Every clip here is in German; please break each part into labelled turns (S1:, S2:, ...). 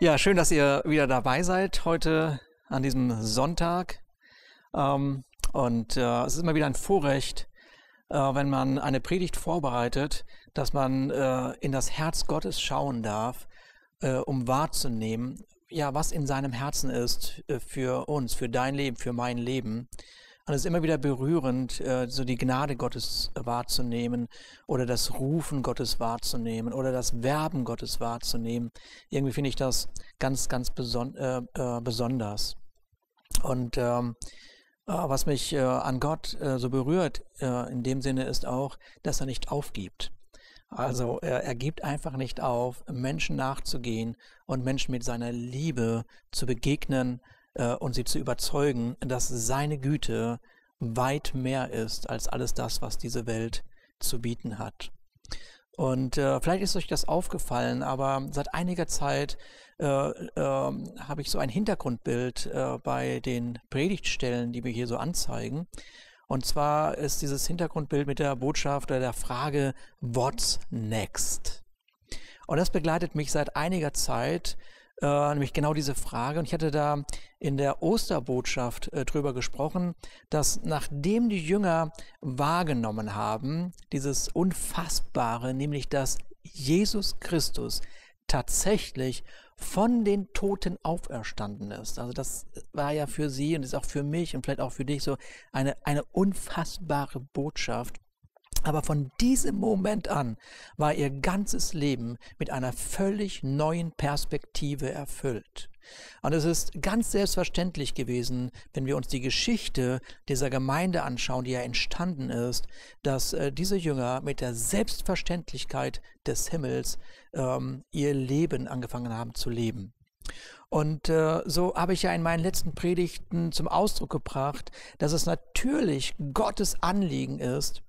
S1: Ja, schön, dass ihr wieder dabei seid heute an diesem Sonntag. Ähm, und äh, es ist immer wieder ein Vorrecht, äh, wenn man eine Predigt vorbereitet, dass man äh, in das Herz Gottes schauen darf, um wahrzunehmen, ja, was in seinem Herzen ist für uns, für dein Leben, für mein Leben. Und es ist immer wieder berührend, äh, so die Gnade Gottes wahrzunehmen oder das Rufen Gottes wahrzunehmen oder das Werben Gottes wahrzunehmen. Irgendwie finde ich das ganz, ganz beson äh, äh besonders. Und ähm, äh, was mich äh, an Gott äh, so berührt in dem Sinne ist auch, dass er nicht aufgibt. Also er, er gibt einfach nicht auf, Menschen nachzugehen und Menschen mit seiner Liebe zu begegnen äh, und sie zu überzeugen, dass seine Güte weit mehr ist als alles das, was diese Welt zu bieten hat. Und äh, vielleicht ist euch das aufgefallen, aber seit einiger Zeit äh, äh, habe ich so ein Hintergrundbild äh, bei den Predigtstellen, die wir hier so anzeigen. Und zwar ist dieses Hintergrundbild mit der Botschaft oder der Frage, what's next? Und das begleitet mich seit einiger Zeit äh, nämlich genau diese Frage. Und ich hatte da in der Osterbotschaft äh, drüber gesprochen, dass nachdem die Jünger wahrgenommen haben, dieses Unfassbare, nämlich dass Jesus Christus tatsächlich von den Toten auferstanden ist. Also das war ja für sie und ist auch für mich und vielleicht auch für dich so eine, eine unfassbare Botschaft. Aber von diesem Moment an war ihr ganzes Leben mit einer völlig neuen Perspektive erfüllt. Und es ist ganz selbstverständlich gewesen, wenn wir uns die Geschichte dieser Gemeinde anschauen, die ja entstanden ist, dass äh, diese Jünger mit der Selbstverständlichkeit des Himmels ähm, ihr Leben angefangen haben zu leben. Und äh, so habe ich ja in meinen letzten Predigten zum Ausdruck gebracht, dass es natürlich Gottes Anliegen ist,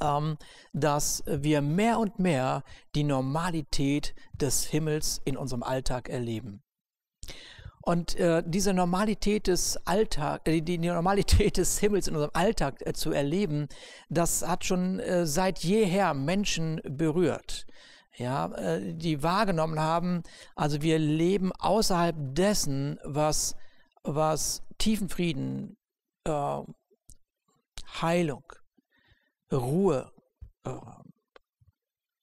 S1: ähm, dass wir mehr und mehr die Normalität des Himmels in unserem Alltag erleben. Und äh, diese Normalität des Alltag, äh, die, Normalität des Himmels in unserem Alltag äh, zu erleben, das hat schon äh, seit jeher Menschen berührt. Ja, äh, die wahrgenommen haben, also wir leben außerhalb dessen, was, was tiefen Frieden, äh, Heilung, Ruhe äh,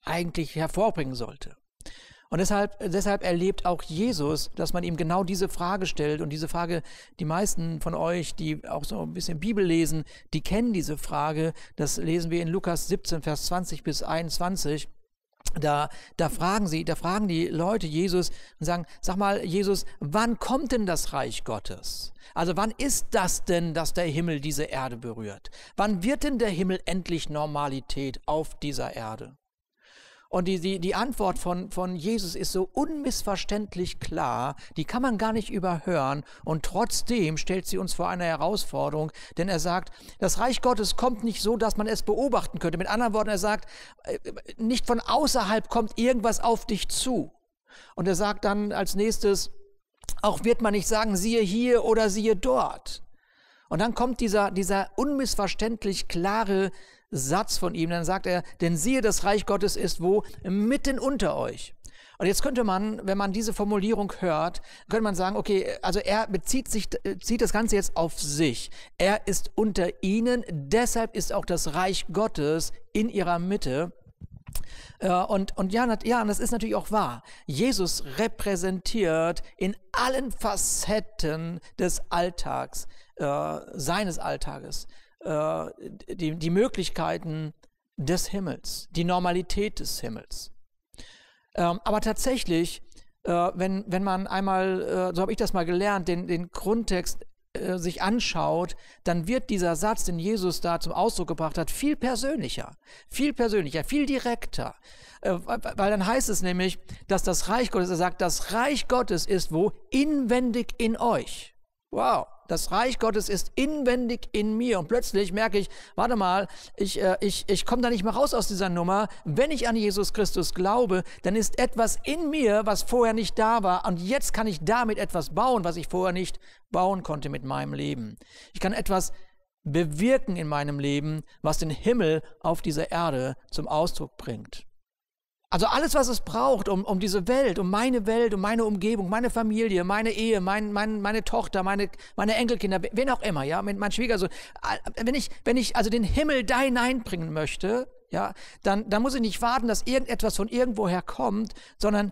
S1: eigentlich hervorbringen sollte. Und deshalb, deshalb erlebt auch Jesus, dass man ihm genau diese Frage stellt. Und diese Frage, die meisten von euch, die auch so ein bisschen Bibel lesen, die kennen diese Frage. Das lesen wir in Lukas 17, Vers 20 bis 21 da, da fragen sie, da fragen die Leute Jesus und sagen, sag mal, Jesus, wann kommt denn das Reich Gottes? Also wann ist das denn, dass der Himmel diese Erde berührt? Wann wird denn der Himmel endlich Normalität auf dieser Erde? Und die, die, die Antwort von, von Jesus ist so unmissverständlich klar, die kann man gar nicht überhören. Und trotzdem stellt sie uns vor eine Herausforderung, denn er sagt, das Reich Gottes kommt nicht so, dass man es beobachten könnte. Mit anderen Worten, er sagt, äh, nicht von außerhalb kommt irgendwas auf dich zu. Und er sagt dann als nächstes, auch wird man nicht sagen, siehe hier oder siehe dort. Und dann kommt dieser, dieser unmissverständlich klare Satz von ihm, dann sagt er, denn siehe, das Reich Gottes ist wo? Mitten unter euch. Und jetzt könnte man, wenn man diese Formulierung hört, könnte man sagen, okay, also er bezieht sich, äh, zieht das Ganze jetzt auf sich. Er ist unter ihnen, deshalb ist auch das Reich Gottes in ihrer Mitte. Äh, und, und ja, ja, das ist natürlich auch wahr. Jesus repräsentiert in allen Facetten des Alltags, äh, seines Alltages, äh, die, die Möglichkeiten des Himmels, die Normalität des Himmels. Ähm, aber tatsächlich, äh, wenn, wenn man einmal, äh, so habe ich das mal gelernt, den, den Grundtext äh, sich anschaut, dann wird dieser Satz, den Jesus da zum Ausdruck gebracht hat, viel persönlicher, viel persönlicher, viel direkter. Äh, weil dann heißt es nämlich, dass das Reich Gottes, er sagt, das Reich Gottes ist wo? Inwendig in euch. Wow das Reich Gottes ist inwendig in mir. Und plötzlich merke ich, warte mal, ich, äh, ich, ich komme da nicht mehr raus aus dieser Nummer. Wenn ich an Jesus Christus glaube, dann ist etwas in mir, was vorher nicht da war. Und jetzt kann ich damit etwas bauen, was ich vorher nicht bauen konnte mit meinem Leben. Ich kann etwas bewirken in meinem Leben, was den Himmel auf dieser Erde zum Ausdruck bringt. Also alles, was es braucht, um, um diese Welt, um meine Welt, um meine Umgebung, meine Familie, meine Ehe, mein, mein, meine Tochter, meine, meine Enkelkinder, wen auch immer, ja, mein, Schwiegersohn. Wenn ich, wenn ich also den Himmel da hineinbringen möchte, ja, dann, dann muss ich nicht warten, dass irgendetwas von irgendwoher kommt, sondern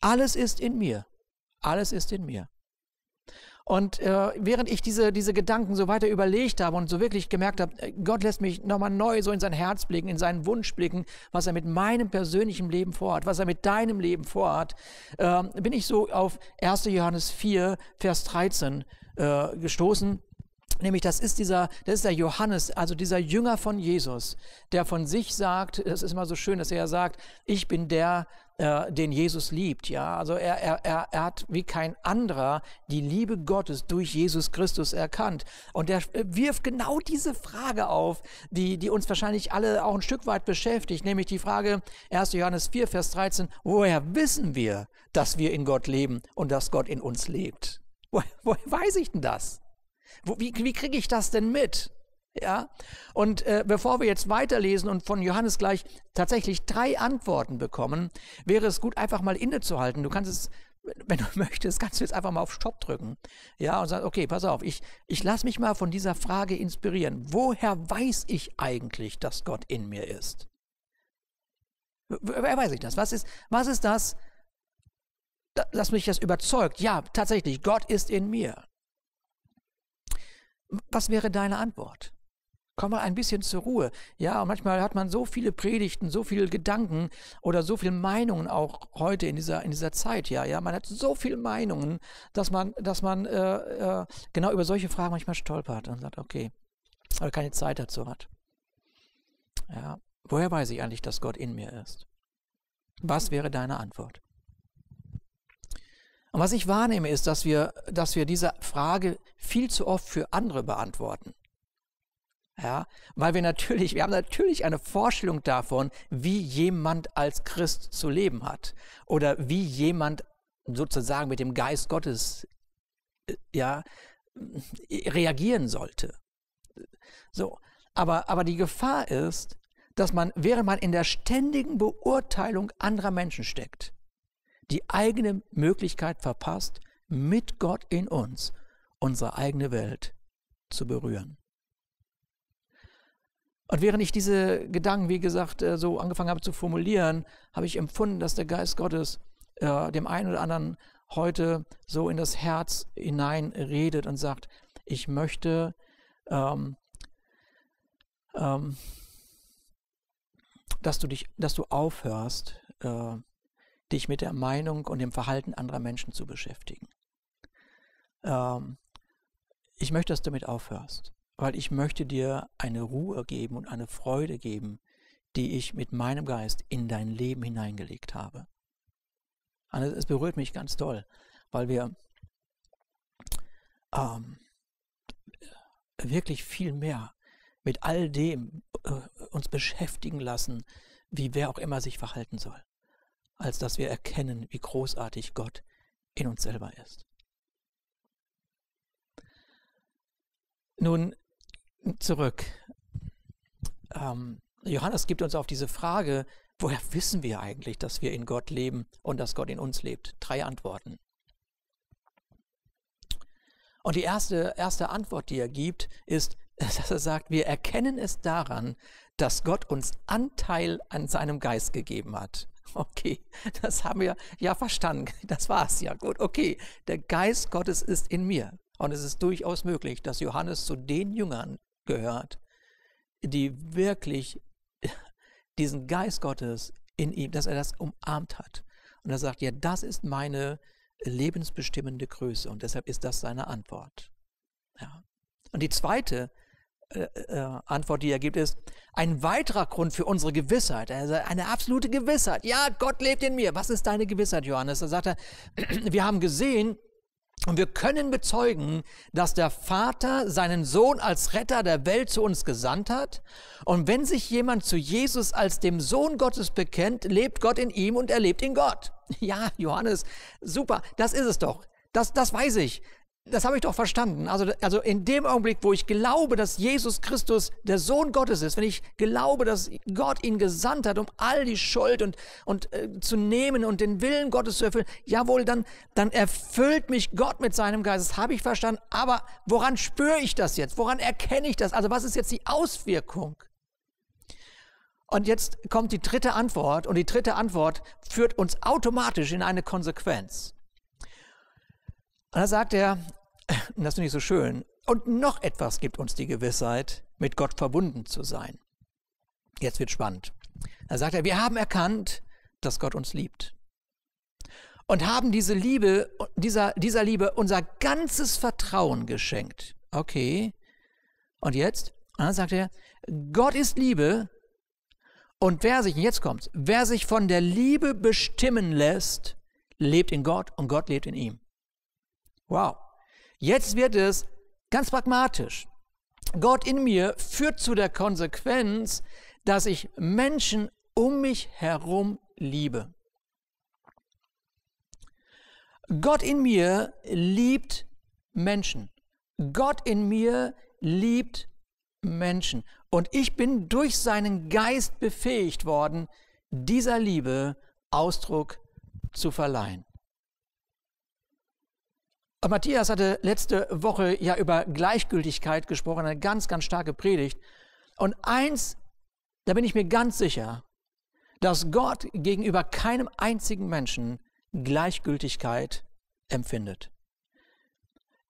S1: alles ist in mir. Alles ist in mir. Und äh, während ich diese, diese Gedanken so weiter überlegt habe und so wirklich gemerkt habe, äh, Gott lässt mich nochmal neu so in sein Herz blicken, in seinen Wunsch blicken, was er mit meinem persönlichen Leben vorhat, was er mit deinem Leben vorhat, äh, bin ich so auf 1. Johannes 4, Vers 13 äh, gestoßen. Nämlich, das ist dieser, das ist der Johannes, also dieser Jünger von Jesus, der von sich sagt, das ist immer so schön, dass er ja sagt, ich bin der, äh, den Jesus liebt. Ja, also er, er, er, hat wie kein anderer die Liebe Gottes durch Jesus Christus erkannt. Und er äh, wirft genau diese Frage auf, die, die uns wahrscheinlich alle auch ein Stück weit beschäftigt, nämlich die Frage 1. Johannes 4, Vers 13, woher wissen wir, dass wir in Gott leben und dass Gott in uns lebt? Woher, woher weiß ich denn das? Wo, wie wie kriege ich das denn mit? Ja, und äh, bevor wir jetzt weiterlesen und von Johannes gleich tatsächlich drei Antworten bekommen, wäre es gut, einfach mal innezuhalten. Du kannst es, wenn du möchtest, kannst du jetzt einfach mal auf Stopp drücken. Ja, und sagen, okay, pass auf, ich, ich lasse mich mal von dieser Frage inspirieren. Woher weiß ich eigentlich, dass Gott in mir ist? Wer weiß ich das? Was ist, was ist das, dass mich das überzeugt? Ja, tatsächlich, Gott ist in mir. Was wäre deine Antwort? komm mal ein bisschen zur Ruhe. Ja, und manchmal hat man so viele Predigten, so viele Gedanken oder so viele Meinungen auch heute in dieser, in dieser Zeit. Ja, ja, man hat so viele Meinungen, dass man, dass man äh, äh, genau über solche Fragen manchmal stolpert und sagt, okay, aber keine Zeit dazu hat. Ja, woher weiß ich eigentlich, dass Gott in mir ist? Was wäre deine Antwort? Und was ich wahrnehme, ist, dass wir, dass wir diese Frage viel zu oft für andere beantworten. Ja, weil wir natürlich, wir haben natürlich eine Vorstellung davon, wie jemand als Christ zu leben hat oder wie jemand sozusagen mit dem Geist Gottes äh, ja, äh, reagieren sollte. So, aber, aber die Gefahr ist, dass man, während man in der ständigen Beurteilung anderer Menschen steckt, die eigene Möglichkeit verpasst, mit Gott in uns unsere eigene Welt zu berühren. Und während ich diese Gedanken, wie gesagt, äh, so angefangen habe zu formulieren, habe ich empfunden, dass der Geist Gottes äh, dem einen oder anderen heute so in das Herz hinein redet und sagt, ich möchte ähm, ähm, dass du dich, dass du aufhörst, äh, dich mit der Meinung und dem Verhalten anderer Menschen zu beschäftigen. Ähm, ich möchte, dass du damit aufhörst weil ich möchte dir eine Ruhe geben und eine Freude geben, die ich mit meinem Geist in dein Leben hineingelegt habe. Und also, es berührt mich ganz toll, weil wir ähm, wirklich viel mehr mit all dem äh, uns beschäftigen lassen, wie wer auch immer sich verhalten soll, als dass wir erkennen, wie großartig Gott in uns selber ist. Nun, zurück. Ähm, Johannes gibt uns auf diese Frage, woher wissen wir eigentlich, dass wir in Gott leben und dass Gott in uns lebt? Drei Antworten. Und die erste, erste Antwort, die er gibt, ist, dass er sagt, wir erkennen es daran, dass Gott uns Anteil an seinem Geist gegeben hat. Okay, das haben wir ja verstanden. Das war's ja. Gut, okay. Der Geist Gottes ist in mir. Und es ist durchaus möglich, dass Johannes zu den Jüngern, gehört, die wirklich diesen Geist Gottes in ihm, dass er das umarmt hat. Und er sagt, ja, das ist meine lebensbestimmende Größe und deshalb ist das seine Antwort. Ja. Und die zweite äh, äh, Antwort, die er gibt, ist ein weiterer Grund für unsere Gewissheit. Also eine absolute Gewissheit. Ja, Gott lebt in mir. Was ist deine Gewissheit, Johannes? Da sagt er, wir haben gesehen, und wir können bezeugen, dass der Vater seinen Sohn als Retter der Welt zu uns gesandt hat. Und wenn sich jemand zu Jesus als dem Sohn Gottes bekennt, lebt Gott in ihm und er lebt in Gott. Ja, Johannes, super, das ist es doch. Das, das weiß ich. Das habe ich doch verstanden. Also, also in dem Augenblick, wo ich glaube, dass Jesus Christus der Sohn Gottes ist, wenn ich glaube, dass Gott ihn gesandt hat, um all die Schuld und, und äh, zu nehmen und den Willen Gottes zu erfüllen, jawohl, dann, dann erfüllt mich Gott mit seinem Geist. Das habe ich verstanden. Aber woran spüre ich das jetzt? Woran erkenne ich das? Also was ist jetzt die Auswirkung? Und jetzt kommt die dritte Antwort und die dritte Antwort führt uns automatisch in eine Konsequenz. Und da sagt er, das finde ich so schön, und noch etwas gibt uns die Gewissheit, mit Gott verbunden zu sein. Jetzt wird spannend. Da sagt er, wir haben erkannt, dass Gott uns liebt. Und haben diese Liebe, dieser, dieser Liebe unser ganzes Vertrauen geschenkt. Okay. Und jetzt? Und dann sagt er, Gott ist Liebe. Und wer sich, jetzt kommt's, wer sich von der Liebe bestimmen lässt, lebt in Gott und Gott lebt in ihm. Wow. Jetzt wird es ganz pragmatisch. Gott in mir führt zu der Konsequenz, dass ich Menschen um mich herum liebe. Gott in mir liebt Menschen. Gott in mir liebt Menschen. Und ich bin durch seinen Geist befähigt worden, dieser Liebe Ausdruck zu verleihen. Äh, Matthias hatte letzte Woche ja über Gleichgültigkeit gesprochen, eine ganz, ganz starke Predigt. Und eins, da bin ich mir ganz sicher, dass Gott gegenüber keinem einzigen Menschen Gleichgültigkeit empfindet.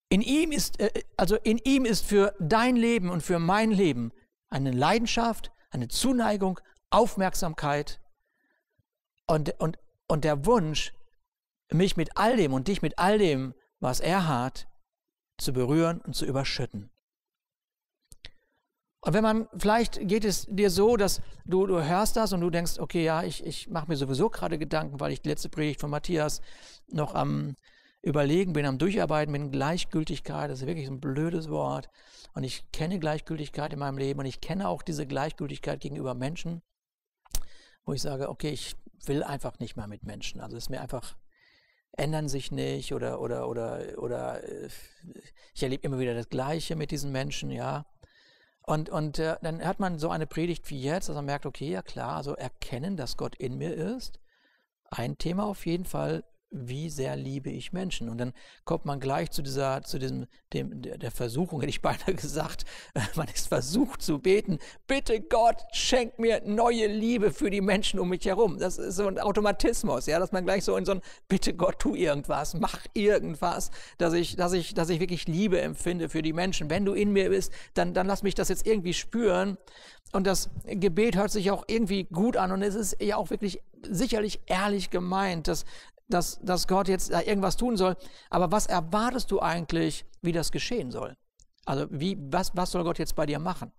S1: In ihm ist, äh, also in ihm ist für dein Leben und für mein Leben eine Leidenschaft, eine Zuneigung, Aufmerksamkeit und, und, und der Wunsch, mich mit all dem und dich mit all dem was er hat, zu berühren und zu überschütten. Und wenn man, vielleicht geht es dir so, dass du, du hörst das und du denkst, okay, ja, ich, ich mache mir sowieso gerade Gedanken, weil ich die letzte Predigt von Matthias noch am Überlegen bin, am Durcharbeiten bin. Gleichgültigkeit, das ist wirklich ein blödes Wort. Und ich kenne Gleichgültigkeit in meinem Leben und ich kenne auch diese Gleichgültigkeit gegenüber Menschen, wo ich sage, okay, ich will einfach nicht mehr mit Menschen. Also ist mir einfach ändern sich nicht oder, oder, oder, oder äh, ich erlebe immer wieder das Gleiche mit diesen Menschen, ja. Und, und äh, dann hat man so eine Predigt wie jetzt, dass man merkt, okay, ja klar, also erkennen, dass Gott in mir ist. Ein Thema auf jeden Fall, wie sehr liebe ich Menschen? Und dann kommt man gleich zu dieser, zu diesem, dem, der, Versuchung, hätte ich beinahe gesagt, man ist versucht zu beten, bitte Gott, schenk mir neue Liebe für die Menschen um mich herum. Das ist so ein Automatismus, ja, dass man gleich so in so ein, bitte Gott, tu irgendwas, mach irgendwas, dass ich, dass ich, dass ich wirklich Liebe empfinde für die Menschen. Wenn du in mir bist, dann, dann lass mich das jetzt irgendwie spüren. Und das Gebet hört sich auch irgendwie gut an und es ist ja auch wirklich sicherlich ehrlich gemeint. dass, dass, dass Gott jetzt da irgendwas tun soll. Aber was erwartest du eigentlich, wie das geschehen soll? Also wie, was, was soll Gott jetzt bei dir machen?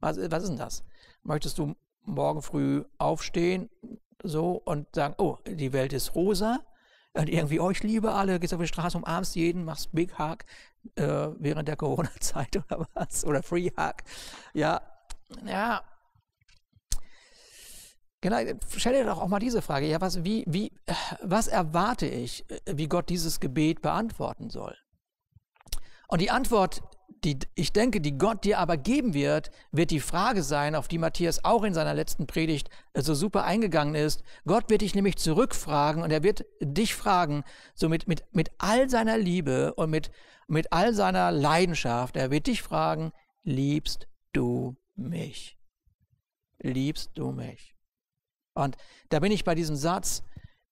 S1: Was, was ist denn das? Möchtest du morgen früh aufstehen so und sagen, oh, die Welt ist rosa und irgendwie, oh, ich liebe alle, gehst auf die Straße, umarmst jeden, machst Big Hug äh, während der Corona-Zeit oder was? Oder Free Hug. Ja, ja, Genau, äh, stell dir doch auch mal diese Frage. Ja, was, wie, wie, äh, was erwarte ich, äh, wie Gott dieses Gebet beantworten soll? Und die Antwort, die ich denke, die Gott dir aber geben wird, wird die Frage sein, auf die Matthias auch in seiner letzten Predigt so super eingegangen ist. Gott wird dich nämlich zurückfragen und er wird dich fragen, so mit, mit, mit all seiner Liebe und mit, mit all seiner Leidenschaft, er wird dich fragen, liebst du mich? Liebst du mich? Und da bin ich bei diesem Satz,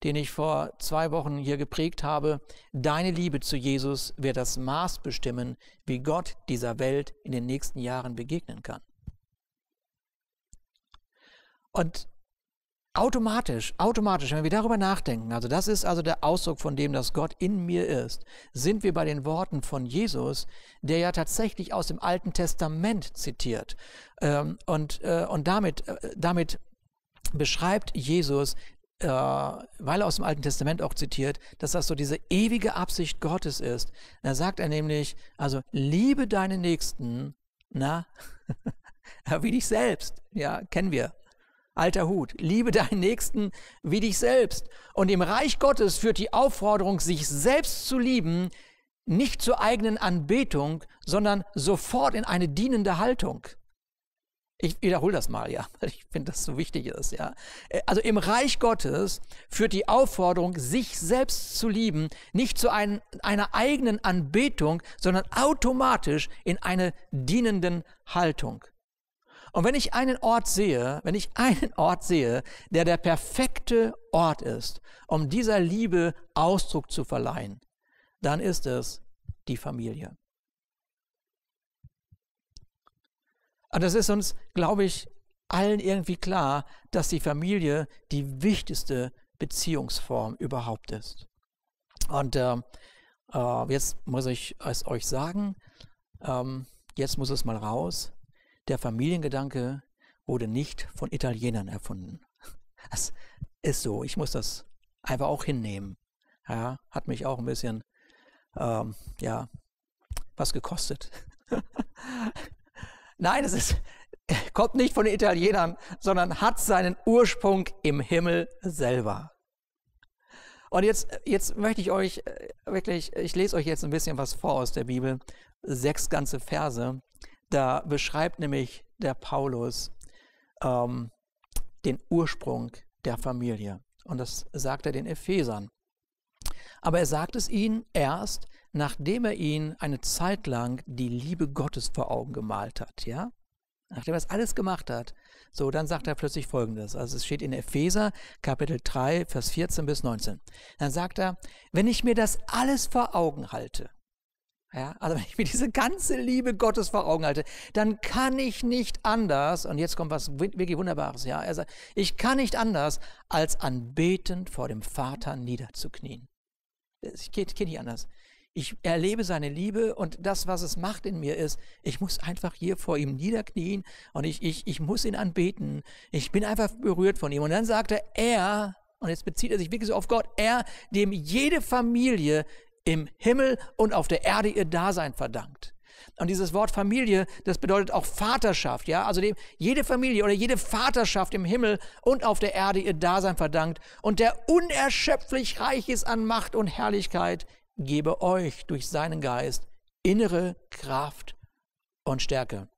S1: den ich vor zwei Wochen hier geprägt habe. Deine Liebe zu Jesus wird das Maß bestimmen, wie Gott dieser Welt in den nächsten Jahren begegnen kann. Und automatisch, automatisch, wenn wir darüber nachdenken, also das ist also der Ausdruck von dem, dass Gott in mir ist, sind wir bei den Worten von Jesus, der ja tatsächlich aus dem Alten Testament zitiert ähm, und, äh, und damit, äh, damit beschreibt Jesus, äh, weil er aus dem Alten Testament auch zitiert, dass das so diese ewige Absicht Gottes ist. da sagt er nämlich, also liebe deine Nächsten, na, wie dich selbst. Ja, kennen wir. Alter Hut, liebe deinen Nächsten wie dich selbst. Und im Reich Gottes führt die Aufforderung, sich selbst zu lieben, nicht zur eigenen Anbetung, sondern sofort in eine dienende Haltung. Ich wiederhole das mal, ja, weil ich finde, das so wichtig ist, ja. Äh, also im Reich Gottes führt die Aufforderung, sich selbst zu lieben, nicht zu einem, einer eigenen Anbetung, sondern automatisch in eine dienenden Haltung. Und wenn ich einen Ort sehe, wenn ich einen Ort sehe, der der perfekte Ort ist, um dieser Liebe Ausdruck zu verleihen, dann ist es die Familie. Und das ist uns, glaube ich, allen irgendwie klar, dass die Familie die wichtigste Beziehungsform überhaupt ist. Und äh, äh, jetzt muss ich es euch sagen, ähm, jetzt muss es mal raus, der Familiengedanke wurde nicht von Italienern erfunden. Das ist so, ich muss das einfach auch hinnehmen. Ja, hat mich auch ein bisschen, ähm, ja, was gekostet. Nein, es ist, kommt nicht von den Italienern, sondern hat seinen Ursprung im Himmel selber. Und jetzt, jetzt möchte ich euch äh, wirklich, ich lese euch jetzt ein bisschen was vor aus der Bibel, sechs ganze Verse. Da beschreibt nämlich der Paulus ähm, den Ursprung der Familie. Und das sagt er den Ephesern. Aber er sagt es ihnen erst, nachdem er ihnen eine Zeit lang die Liebe Gottes vor Augen gemalt hat, ja? Nachdem er das alles gemacht hat, so, dann sagt er plötzlich Folgendes. Also es steht in Epheser Kapitel 3, Vers 14 bis 19. Dann sagt er, wenn ich mir das alles vor Augen halte, ja, also wenn ich mir diese ganze Liebe Gottes vor Augen halte, dann kann ich nicht anders, und jetzt kommt was wirklich Wunderbares, ja, er sagt, ich kann nicht anders, als anbetend vor dem Vater niederzuknien. Es geht nicht anders. Ich erlebe seine Liebe und das, was es macht in mir ist, ich muss einfach hier vor ihm niederknien und ich, ich, ich muss ihn anbeten. Ich bin einfach berührt von ihm. Und dann sagt er, er, und jetzt bezieht er sich wirklich so auf Gott, er, dem jede Familie im Himmel und auf der Erde ihr Dasein verdankt. Und dieses Wort Familie, das bedeutet auch Vaterschaft, ja? Also dem, jede Familie oder jede Vaterschaft im Himmel und auf der Erde ihr Dasein verdankt und der unerschöpflich reich ist an Macht und Herrlichkeit, gebe euch durch seinen Geist innere Kraft und Stärke.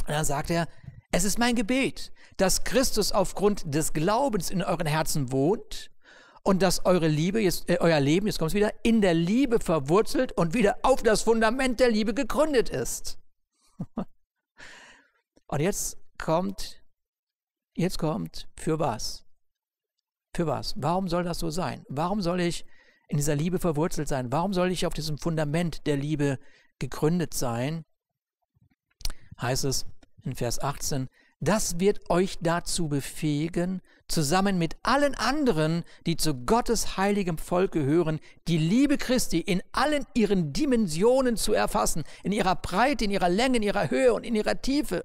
S1: Und dann sagt er, es ist mein Gebet, dass Christus aufgrund des Glaubens in euren Herzen wohnt und dass eure Liebe, jetzt, äh, euer Leben, jetzt kommt es wieder, in der Liebe verwurzelt und wieder auf das Fundament der Liebe gegründet ist. und jetzt kommt, jetzt kommt, für was? Für was? Warum soll das so sein? Warum soll ich in dieser Liebe verwurzelt sein? Warum soll ich auf diesem Fundament der Liebe gegründet sein? Heißt es in Vers 18, das wird euch dazu befähigen, zusammen mit allen anderen, die zu Gottes heiligem Volk gehören, die Liebe Christi in allen ihren Dimensionen zu erfassen, in ihrer Breite, in ihrer Länge, in ihrer Höhe und in ihrer Tiefe.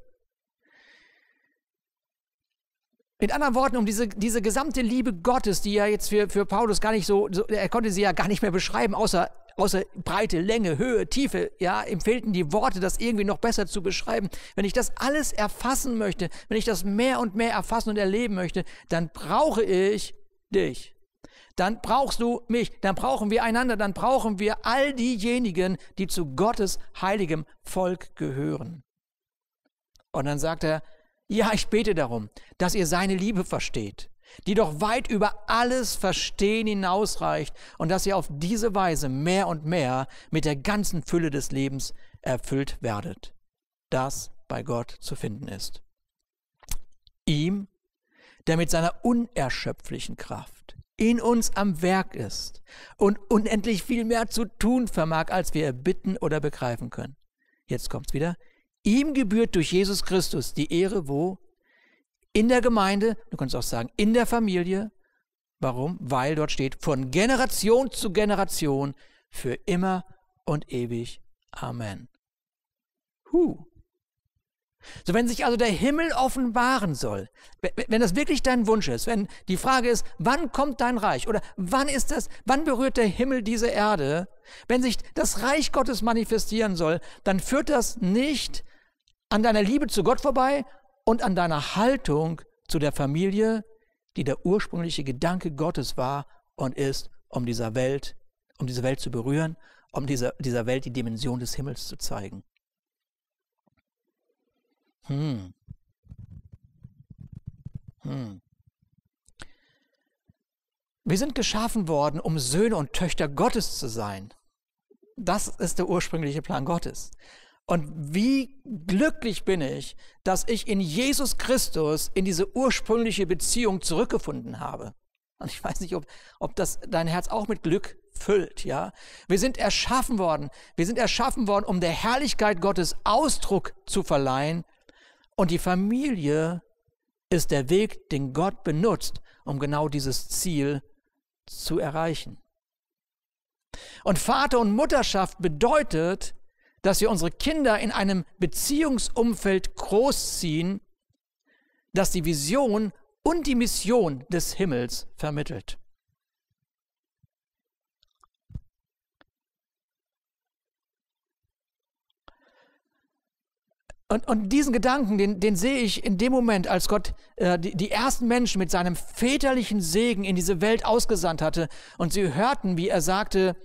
S1: Mit anderen Worten, um diese, diese gesamte Liebe Gottes, die ja jetzt für, für Paulus gar nicht so, so, er konnte sie ja gar nicht mehr beschreiben, außer, außer Breite, Länge, Höhe, Tiefe, ja, ihm fehlten die Worte, das irgendwie noch besser zu beschreiben. Wenn ich das alles erfassen möchte, wenn ich das mehr und mehr erfassen und erleben möchte, dann brauche ich dich. Dann brauchst du mich, dann brauchen wir einander, dann brauchen wir all diejenigen, die zu Gottes heiligem Volk gehören. Und dann sagt er, ja, ich bete darum, dass ihr seine Liebe versteht, die doch weit über alles Verstehen hinausreicht und dass ihr auf diese Weise mehr und mehr mit der ganzen Fülle des Lebens erfüllt werdet, das bei Gott zu finden ist. Ihm, der mit seiner unerschöpflichen Kraft in uns am Werk ist und unendlich viel mehr zu tun vermag, als wir erbitten oder begreifen können. Jetzt kommt's wieder. Ihm gebührt durch Jesus Christus die Ehre wo? In der Gemeinde, du kannst auch sagen, in der Familie. Warum? Weil dort steht, von Generation zu Generation, für immer und ewig. Amen. Huh. So, wenn sich also der Himmel offenbaren soll, wenn das wirklich dein Wunsch ist, wenn die Frage ist, wann kommt dein Reich oder wann ist das, wann berührt der Himmel diese Erde, wenn sich das Reich Gottes manifestieren soll, dann führt das nicht zu an deiner Liebe zu Gott vorbei und an deiner Haltung zu der Familie, die der ursprüngliche Gedanke Gottes war und ist, um dieser Welt, um diese Welt zu berühren, um dieser, dieser Welt die Dimension des Himmels zu zeigen. Hm. Hm. Wir sind geschaffen worden, um Söhne und Töchter Gottes zu sein. Das ist der ursprüngliche Plan Gottes. Und wie glücklich bin ich, dass ich in Jesus Christus in diese ursprüngliche Beziehung zurückgefunden habe. Und ich weiß nicht, ob, ob das dein Herz auch mit Glück füllt, ja. Wir sind erschaffen worden. Wir sind erschaffen worden, um der Herrlichkeit Gottes Ausdruck zu verleihen. Und die Familie ist der Weg, den Gott benutzt, um genau dieses Ziel zu erreichen. Und Vater und Mutterschaft bedeutet, dass wir unsere Kinder in einem Beziehungsumfeld großziehen, das die Vision und die Mission des Himmels vermittelt. Und, und, diesen Gedanken, den, den, sehe ich in dem Moment, als Gott äh, die, die, ersten Menschen mit seinem väterlichen Segen in diese Welt ausgesandt hatte und sie hörten, wie er sagte,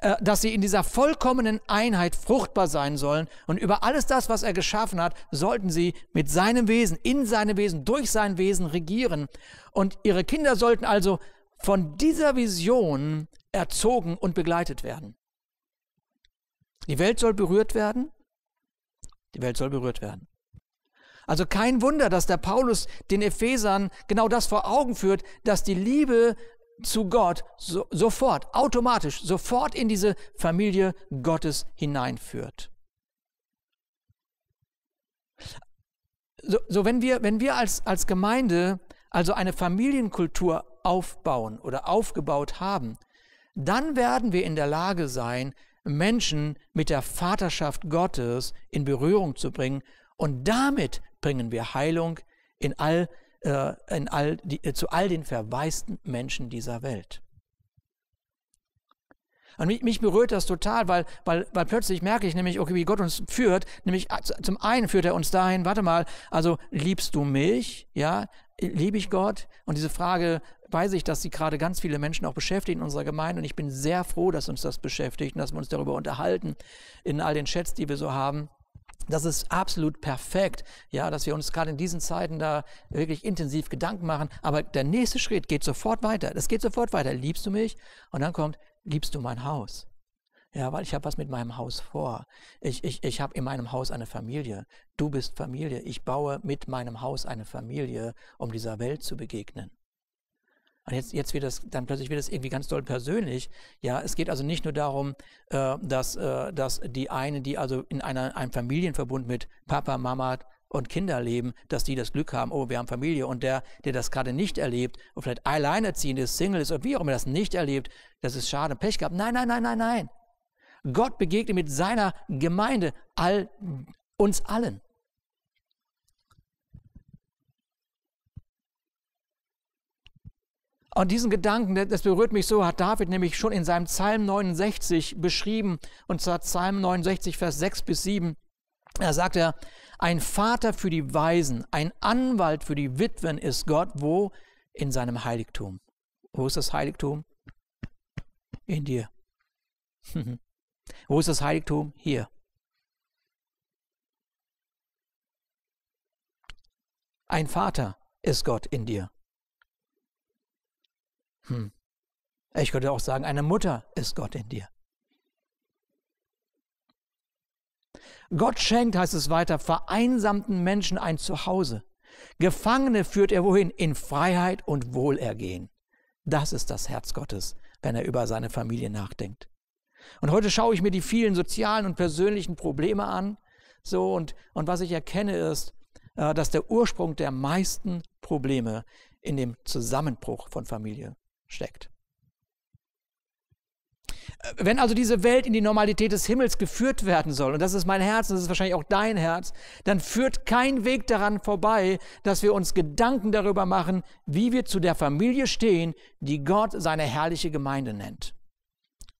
S1: äh, dass sie in dieser vollkommenen Einheit fruchtbar sein sollen. Und über alles das, was er geschaffen hat, sollten sie mit seinem Wesen, in seinem Wesen, durch sein Wesen regieren. Und ihre Kinder sollten also von dieser Vision erzogen und begleitet werden. Die Welt soll berührt werden. Die Welt soll berührt werden. Also kein Wunder, dass der Paulus den Ephesern genau das vor Augen führt, dass die Liebe zu Gott so, sofort, automatisch, sofort in diese Familie Gottes hineinführt. So, so, wenn wir, wenn wir als, als Gemeinde also eine Familienkultur aufbauen oder aufgebaut haben, dann werden wir in der Lage sein, Menschen mit der Vaterschaft Gottes in Berührung zu bringen und damit bringen wir Heilung in all die äh, all die, äh, zu all den verwaisten Menschen dieser Welt. Und mich, mich, berührt das total, weil, weil, weil plötzlich merke ich nämlich, okay, wie Gott uns führt. Nämlich äh, zum einen führt er uns dahin, warte mal, also liebst du mich? Ja, liebe ich Gott? Und diese Frage weiß ich, dass sie gerade ganz viele Menschen auch beschäftigt in unserer Gemeinde. Und ich bin sehr froh, dass uns das beschäftigt und dass wir uns darüber unterhalten in all den Chats, die wir so haben. Das ist absolut perfekt, ja, dass wir uns gerade in diesen Zeiten da wirklich intensiv Gedanken machen. Aber der nächste Schritt geht sofort weiter. Das geht sofort weiter. Liebst du mich? Und dann kommt, liebst du mein Haus? Ja, weil ich habe was mit meinem Haus vor. Ich, ich, ich habe in meinem Haus eine Familie. Du bist Familie. Ich baue mit meinem Haus eine Familie, um dieser Welt zu begegnen. Und jetzt, jetzt wird das, dann plötzlich wird es irgendwie ganz doll persönlich. Ja, es geht also nicht nur darum, äh, dass, äh, dass die eine, die also in einer, einem Familienverbund mit Papa, Mama, und Kinder leben, dass die das Glück haben, oh, wir haben Familie. Und der, der das gerade nicht erlebt und vielleicht alleinerziehend ist, Single ist oder wie auch immer das nicht erlebt, das ist schade, Pech gehabt. Nein, nein, nein, nein, nein. Gott begegnet mit seiner Gemeinde all, uns allen. Und diesen Gedanken, das berührt mich so, hat David nämlich schon in seinem Psalm 69 beschrieben, und zwar Psalm 69, Vers 6 bis 7. Da sagt er, ein Vater für die Weisen, ein Anwalt für die Witwen ist Gott, wo? In seinem Heiligtum. Wo ist das Heiligtum? In dir. wo ist das Heiligtum? Hier. Ein Vater ist Gott in dir. Hm. Ich könnte auch sagen, eine Mutter ist Gott in dir. Gott schenkt, heißt es weiter, vereinsamten Menschen ein Zuhause. Gefangene führt er wohin? In Freiheit und Wohlergehen. Das ist das Herz Gottes, wenn er über seine Familie nachdenkt. Und heute schaue ich mir die vielen sozialen und persönlichen Probleme an. So, und, und was ich erkenne ist, äh, dass der Ursprung der meisten Probleme in dem Zusammenbruch von Familie steckt. Äh, wenn also diese Welt in die Normalität des Himmels geführt werden soll, und das ist mein Herz, und das ist wahrscheinlich auch dein Herz, dann führt kein Weg daran vorbei, dass wir uns Gedanken darüber machen, wie wir zu der Familie stehen, die Gott seine herrliche Gemeinde nennt.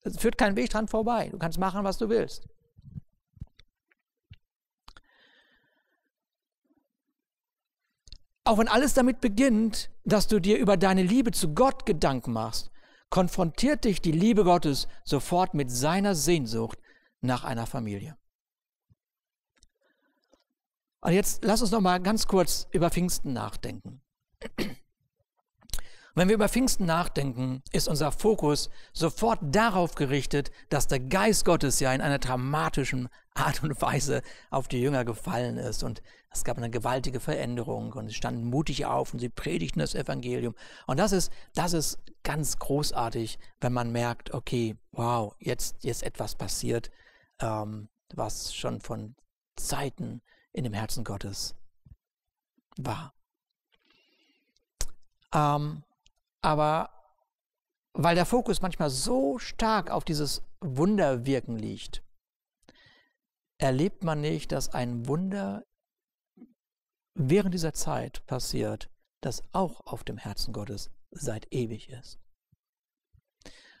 S1: Es führt kein Weg daran vorbei. Du kannst machen, was du willst. Auch wenn alles damit beginnt, dass du dir über deine Liebe zu Gott Gedanken machst, konfrontiert dich die Liebe Gottes sofort mit seiner Sehnsucht nach einer Familie. Und jetzt lass uns noch mal ganz kurz über Pfingsten nachdenken. Wenn wir über Pfingsten nachdenken, ist unser Fokus sofort darauf gerichtet, dass der Geist Gottes ja in einer dramatischen Art und Weise auf die Jünger gefallen ist. Und es gab eine gewaltige Veränderung und sie standen mutig auf und sie predigten das Evangelium. Und das ist, das ist ganz großartig, wenn man merkt, okay, wow, jetzt ist etwas passiert, ähm, was schon von Zeiten in dem Herzen Gottes war. Ähm, aber weil der Fokus manchmal so stark auf dieses Wunderwirken liegt, erlebt man nicht, dass ein Wunder während dieser Zeit passiert, das auch auf dem Herzen Gottes seit ewig ist.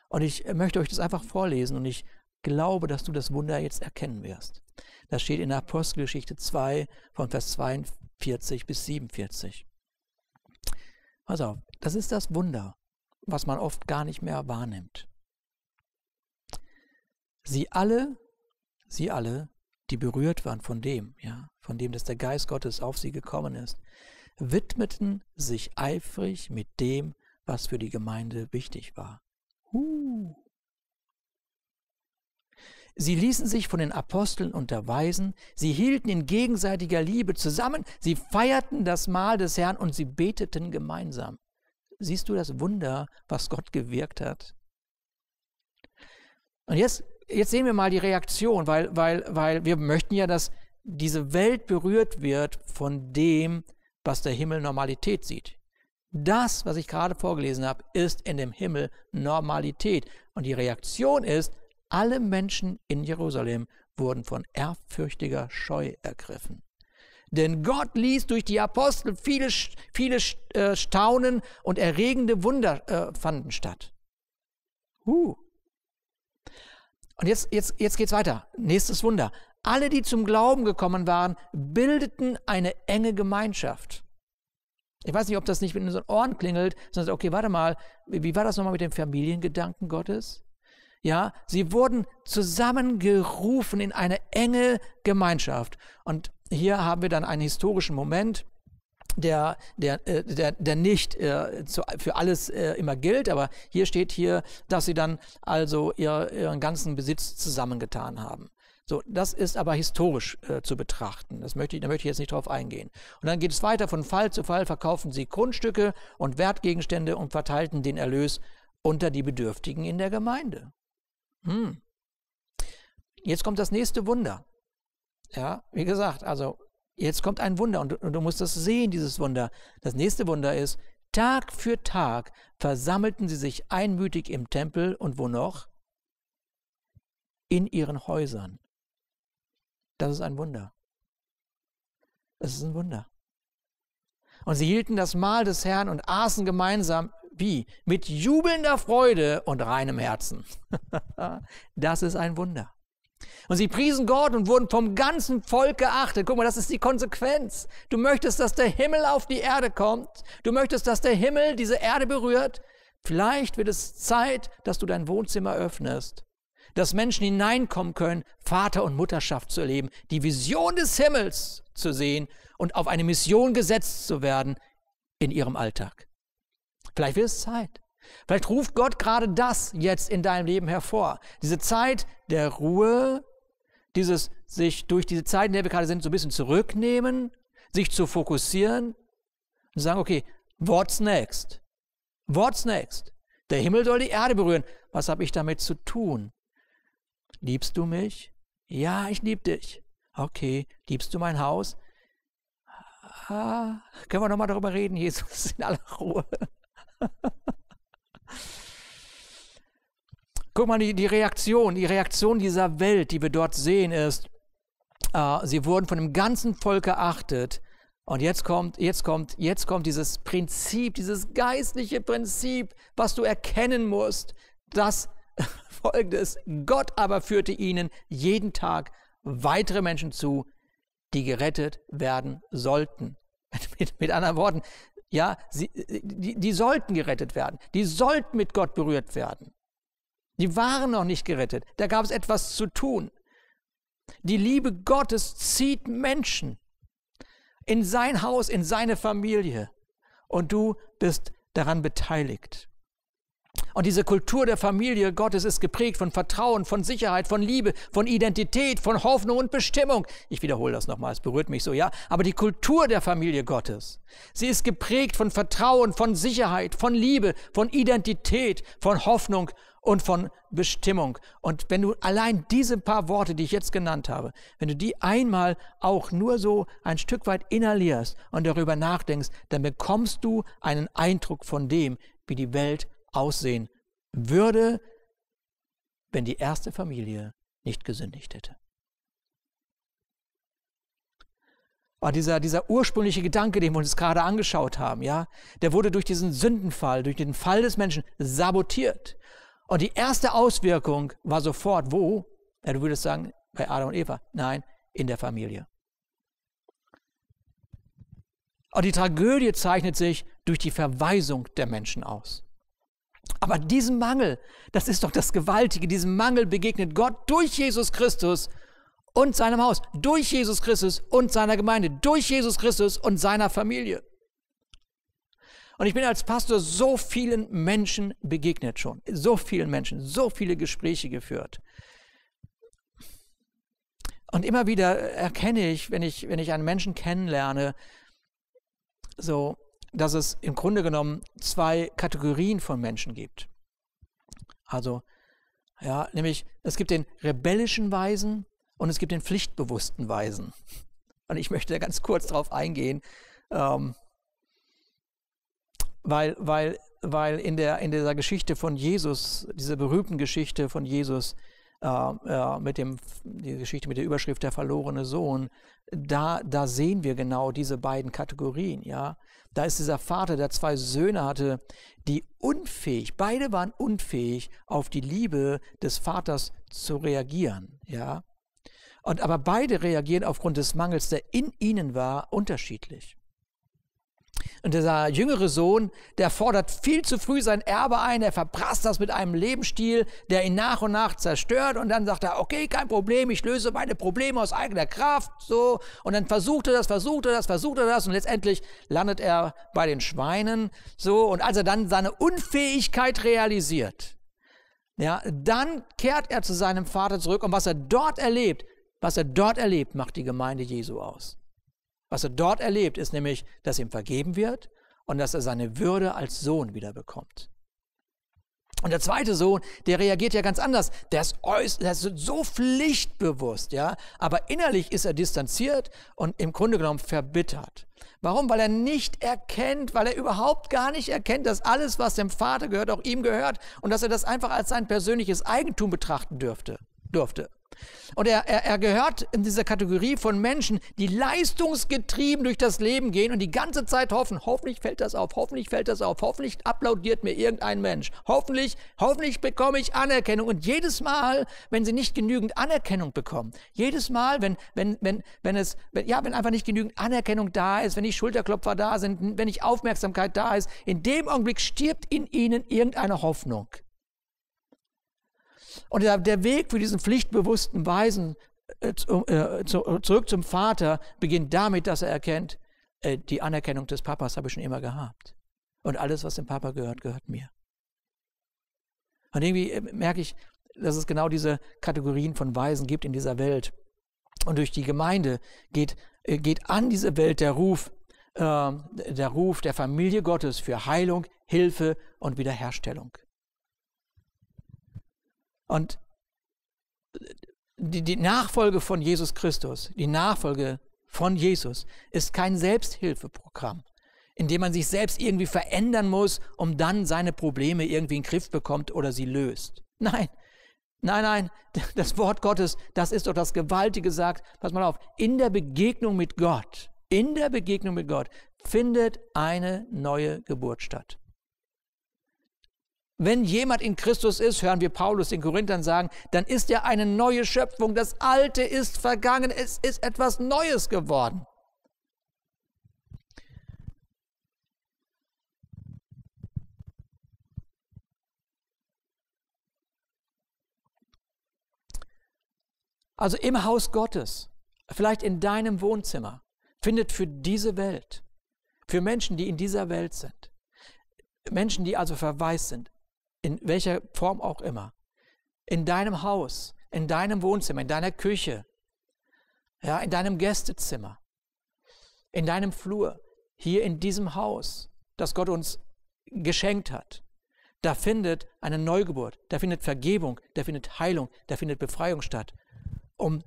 S1: Und ich möchte euch das einfach vorlesen und ich glaube, dass du das Wunder jetzt erkennen wirst. Das steht in der Apostelgeschichte 2 von Vers 42 bis 47. Pass auf, das ist das Wunder, was man oft gar nicht mehr wahrnimmt. Sie alle, sie alle, die berührt waren von dem, ja, von dem, dass der Geist Gottes auf sie gekommen ist, widmeten sich eifrig mit dem, was für die Gemeinde wichtig war. Uh. Sie ließen sich von den Aposteln unterweisen, sie hielten in gegenseitiger Liebe zusammen, sie feierten das Mahl des Herrn und sie beteten gemeinsam. Siehst du das Wunder, was Gott gewirkt hat? Und jetzt, jetzt sehen wir mal die Reaktion, weil, weil, weil wir möchten ja, dass diese Welt berührt wird von dem, was der Himmel Normalität sieht. Das, was ich gerade vorgelesen habe, ist in dem Himmel Normalität. Und die Reaktion ist, alle Menschen in Jerusalem wurden von ehrfürchtiger Scheu ergriffen. Denn Gott ließ durch die Apostel viele, viele äh, Staunen und erregende Wunder äh, fanden statt. Huh. Und jetzt, jetzt, jetzt geht's weiter. Nächstes Wunder. Alle, die zum Glauben gekommen waren, bildeten eine enge Gemeinschaft. Ich weiß nicht, ob das nicht mit unseren Ohren klingelt, sondern okay, warte mal, wie war das nochmal mit dem Familiengedanken Gottes? Ja, sie wurden zusammengerufen in eine enge Gemeinschaft. Und hier haben wir dann einen historischen Moment, der, der, äh, der, der nicht äh, zu, für alles äh, immer gilt, aber hier steht hier, dass sie dann also ihr, ihren ganzen Besitz zusammengetan haben. So, das ist aber historisch äh, zu betrachten. Das möchte ich, da möchte ich jetzt nicht drauf eingehen. Und dann geht es weiter, von Fall zu Fall verkauften sie Grundstücke und Wertgegenstände und verteilten den Erlös unter die Bedürftigen in der Gemeinde. Hm. Jetzt kommt das nächste Wunder. Ja, wie gesagt, also jetzt kommt ein Wunder und, und du musst das sehen, dieses Wunder. Das nächste Wunder ist, Tag für Tag versammelten sie sich einmütig im Tempel und wo noch? In ihren Häusern. Das ist ein Wunder. Das ist ein Wunder. Und sie hielten das Mahl des Herrn und aßen gemeinsam wie? Mit jubelnder Freude und reinem Herzen. das ist ein Wunder. Und sie priesen Gott und wurden vom ganzen Volk geachtet. Guck mal, das ist die Konsequenz. Du möchtest, dass der Himmel auf die Erde kommt. Du möchtest, dass der Himmel diese Erde berührt. Vielleicht wird es Zeit, dass du dein Wohnzimmer öffnest, dass Menschen hineinkommen können, Vater und Mutterschaft zu erleben, die Vision des Himmels zu sehen und auf eine Mission gesetzt zu werden in ihrem Alltag. Vielleicht wird es Zeit. Vielleicht ruft Gott gerade das jetzt in deinem Leben hervor. Diese Zeit der Ruhe, dieses sich durch diese Zeit, in der wir gerade sind, so ein bisschen zurücknehmen, sich zu fokussieren und sagen, okay, what's next? What's next? Der Himmel soll die Erde berühren. Was habe ich damit zu tun? Liebst du mich? Ja, ich liebe dich. Okay, liebst du mein Haus? Ah, können wir nochmal darüber reden, Jesus, in aller Ruhe. Guck mal, die, die Reaktion, die Reaktion dieser Welt, die wir dort sehen, ist, äh, sie wurden von dem ganzen Volk geachtet. Und jetzt kommt, jetzt kommt, jetzt kommt dieses Prinzip, dieses geistliche Prinzip, was du erkennen musst, das folgendes, Gott aber führte ihnen jeden Tag weitere Menschen zu, die gerettet werden sollten. Mit, mit anderen Worten, ja, sie, äh, die, die sollten gerettet werden. Die sollten mit Gott berührt werden. Die waren noch nicht gerettet. Da gab es etwas zu tun. Die Liebe Gottes zieht Menschen in sein Haus, in seine Familie. Und du bist daran beteiligt. Und diese Kultur der Familie Gottes ist geprägt von Vertrauen, von Sicherheit, von Liebe, von Identität, von Hoffnung und Bestimmung. Ich wiederhole das nochmal, es berührt mich so, ja. Aber die Kultur der Familie Gottes, sie ist geprägt von Vertrauen, von Sicherheit, von Liebe, von Identität, von Hoffnung und von Bestimmung. Und wenn du allein diese paar Worte, die ich jetzt genannt habe, wenn du die einmal auch nur so ein Stück weit inhalierst und darüber nachdenkst, dann bekommst du einen Eindruck von dem, wie die Welt aussehen würde, wenn die erste Familie nicht gesündigt hätte. Aber dieser, dieser ursprüngliche Gedanke, den wir uns gerade angeschaut haben, ja, der wurde durch diesen Sündenfall, durch den Fall des Menschen sabotiert. Und die erste Auswirkung war sofort wo? Ja, du würdest sagen, bei Adam und Eva. Nein, in der Familie. Und die Tragödie zeichnet sich durch die Verweisung der Menschen aus. Aber diesem Mangel, das ist doch das Gewaltige, diesem Mangel begegnet Gott durch Jesus Christus und seinem Haus, durch Jesus Christus und seiner Gemeinde, durch Jesus Christus und seiner Familie. Und ich bin als Pastor so vielen Menschen begegnet schon, so vielen Menschen, so viele Gespräche geführt. Und immer wieder erkenne ich, wenn ich, wenn ich einen Menschen kennenlerne, so, dass es im Grunde genommen zwei Kategorien von Menschen gibt. Also, ja, nämlich es gibt den rebellischen Weisen und es gibt den pflichtbewussten Weisen. Und ich möchte da ganz kurz drauf eingehen, ähm, weil, weil, weil in, der, in dieser Geschichte von Jesus, dieser berühmten Geschichte von Jesus, äh, mit dem, die Geschichte mit der Überschrift Der verlorene Sohn, da, da sehen wir genau diese beiden Kategorien, ja. Da ist dieser Vater, der zwei Söhne hatte, die unfähig, beide waren unfähig, auf die Liebe des Vaters zu reagieren, ja. Und aber beide reagieren aufgrund des Mangels, der in ihnen war, unterschiedlich. Und dieser jüngere Sohn, der fordert viel zu früh sein Erbe ein, er verprasst das mit einem Lebensstil, der ihn nach und nach zerstört und dann sagt er, okay, kein Problem, ich löse meine Probleme aus eigener Kraft, so. Und dann versucht er das, versucht er das, versucht er das und letztendlich landet er bei den Schweinen, so. Und als er dann seine Unfähigkeit realisiert, ja, dann kehrt er zu seinem Vater zurück und was er dort erlebt, was er dort erlebt, macht die Gemeinde Jesu aus. Was er dort erlebt, ist nämlich, dass ihm vergeben wird und dass er seine Würde als Sohn wiederbekommt. Und der zweite Sohn, der reagiert ja ganz anders. Der ist, äußerst, der ist so pflichtbewusst, ja. Aber innerlich ist er distanziert und im Grunde genommen verbittert. Warum? Weil er nicht erkennt, weil er überhaupt gar nicht erkennt, dass alles, was dem Vater gehört, auch ihm gehört und dass er das einfach als sein persönliches Eigentum betrachten dürfte, durfte. Und er, er, er gehört in dieser Kategorie von Menschen, die leistungsgetrieben durch das Leben gehen und die ganze Zeit hoffen, hoffentlich fällt das auf, hoffentlich fällt das auf, hoffentlich applaudiert mir irgendein Mensch, hoffentlich, hoffentlich bekomme ich Anerkennung. Und jedes Mal, wenn sie nicht genügend Anerkennung bekommen, jedes Mal, wenn, wenn, wenn, wenn es, wenn, ja, wenn einfach nicht genügend Anerkennung da ist, wenn nicht Schulterklopfer da sind, wenn nicht Aufmerksamkeit da ist, in dem Augenblick stirbt in ihnen irgendeine Hoffnung. Und der Weg für diesen pflichtbewussten Weisen äh, äh, äh, zurück zum Vater beginnt damit, dass er erkennt, die Anerkennung des Papas habe ich schon immer gehabt. Und alles, was dem Papa gehört, gehört mir. Und irgendwie merke ich, dass es genau diese Kategorien von Weisen gibt in dieser Welt. Und durch die Gemeinde geht, geht an diese Welt der Ruf, äh, der Ruf der Familie Gottes für Heilung, Hilfe und Wiederherstellung. Und die, die Nachfolge von Jesus Christus, die Nachfolge von Jesus ist kein Selbsthilfeprogramm, in dem man sich selbst irgendwie verändern muss, um dann seine Probleme irgendwie in den Griff bekommt oder sie löst. Nein, nein, nein, das Wort Gottes, das ist doch das Gewaltige sagt, pass mal auf, in der Begegnung mit Gott, in der Begegnung mit Gott findet eine neue Geburt statt. Wenn jemand in Christus ist, hören wir Paulus den Korinthern sagen, dann ist er eine neue Schöpfung. Das Alte ist vergangen, es ist etwas Neues geworden. Also im Haus Gottes, vielleicht in deinem Wohnzimmer, findet für diese Welt, für Menschen, die in dieser Welt sind, Menschen, die also verwaist sind, in welcher Form auch immer, in deinem Haus, in deinem Wohnzimmer, in deiner Küche, ja, in deinem Gästezimmer, in deinem Flur, hier in diesem Haus, das Gott uns geschenkt hat. Da findet eine Neugeburt, da findet Vergebung, da findet Heilung, da findet Befreiung statt, um,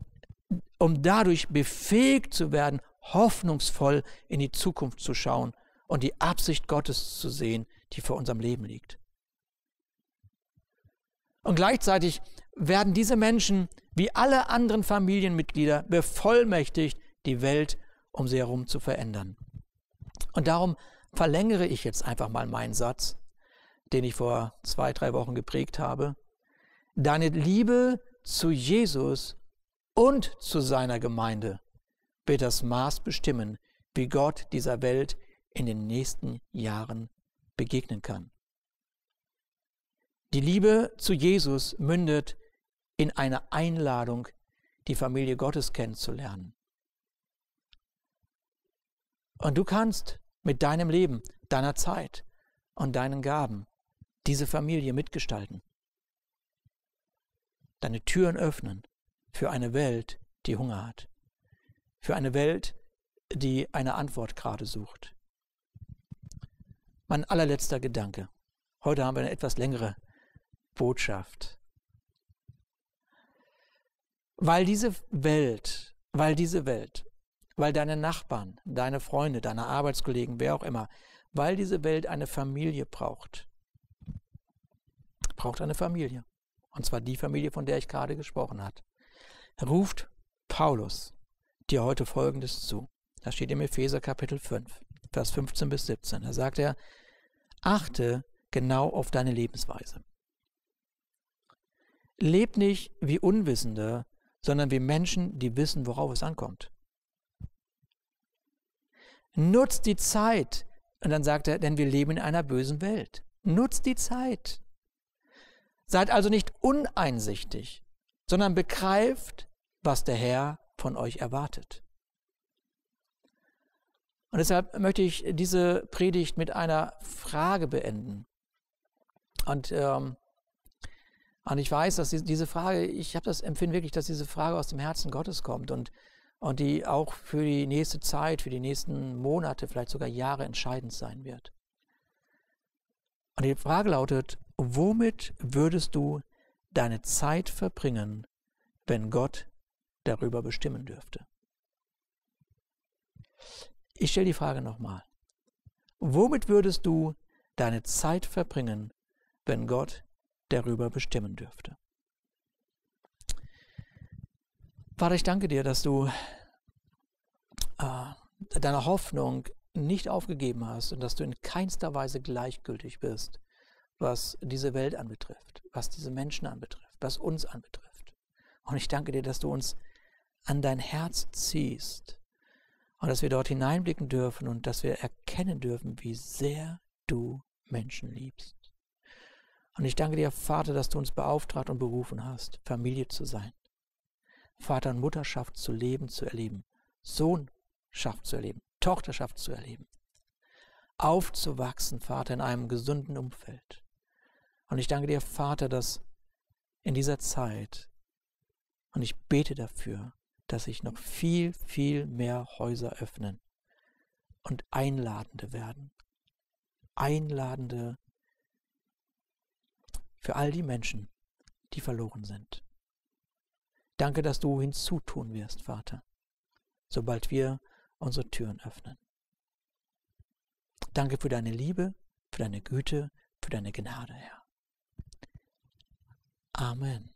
S1: um dadurch befähigt zu werden, hoffnungsvoll in die Zukunft zu schauen und die Absicht Gottes zu sehen, die vor unserem Leben liegt. Und gleichzeitig werden diese Menschen wie alle anderen Familienmitglieder bevollmächtigt, die Welt um sie herum zu verändern. Und darum verlängere ich jetzt einfach mal meinen Satz, den ich vor zwei, drei Wochen geprägt habe. Deine Liebe zu Jesus und zu seiner Gemeinde wird das Maß bestimmen, wie Gott dieser Welt in den nächsten Jahren begegnen kann. Die Liebe zu Jesus mündet in eine Einladung, die Familie Gottes kennenzulernen. Und du kannst mit deinem Leben, deiner Zeit und deinen Gaben diese Familie mitgestalten. Deine Türen öffnen für eine Welt, die Hunger hat. Für eine Welt, die eine Antwort gerade sucht. Mein allerletzter Gedanke. Heute haben wir eine etwas längere Botschaft. Weil diese Welt, weil diese Welt, weil deine Nachbarn, deine Freunde, deine Arbeitskollegen, wer auch immer, weil diese Welt eine Familie braucht, braucht eine Familie. Und zwar die Familie, von der ich gerade gesprochen habe. Ruft Paulus dir heute Folgendes zu. Das steht im Epheser Kapitel 5, Vers 15 bis 17. Da sagt er, achte genau auf deine Lebensweise lebt nicht wie Unwissende, sondern wie Menschen, die wissen, worauf es ankommt. Nutzt die Zeit. Und dann sagt er, denn wir leben in einer bösen Welt. Nutzt die Zeit. Seid also nicht uneinsichtig, sondern begreift, was der Herr von euch erwartet. Und deshalb möchte ich diese Predigt mit einer Frage beenden. Und ähm, und ich weiß, dass diese Frage, ich habe das empfinden wirklich, dass diese Frage aus dem Herzen Gottes kommt und, und die auch für die nächste Zeit, für die nächsten Monate, vielleicht sogar Jahre entscheidend sein wird. Und die Frage lautet, womit würdest du deine Zeit verbringen, wenn Gott darüber bestimmen dürfte? Ich stelle die Frage nochmal. Womit würdest du deine Zeit verbringen, wenn Gott darüber darüber bestimmen dürfte. Vater, ich danke dir, dass du äh, deine Hoffnung nicht aufgegeben hast und dass du in keinster Weise gleichgültig bist, was diese Welt anbetrifft, was diese Menschen anbetrifft, was uns anbetrifft. Und ich danke dir, dass du uns an dein Herz ziehst und dass wir dort hineinblicken dürfen und dass wir erkennen dürfen, wie sehr du Menschen liebst. Und ich danke dir, Vater, dass du uns beauftragt und berufen hast, Familie zu sein. Vater und Mutterschaft zu leben, zu erleben. Sohnschaft zu erleben. Tochterschaft zu erleben. Aufzuwachsen, Vater, in einem gesunden Umfeld. Und ich danke dir, Vater, dass in dieser Zeit, und ich bete dafür, dass sich noch viel, viel mehr Häuser öffnen und einladende werden. Einladende für all die Menschen, die verloren sind. Danke, dass du hinzutun wirst, Vater, sobald wir unsere Türen öffnen. Danke für deine Liebe, für deine Güte, für deine Gnade, Herr. Amen.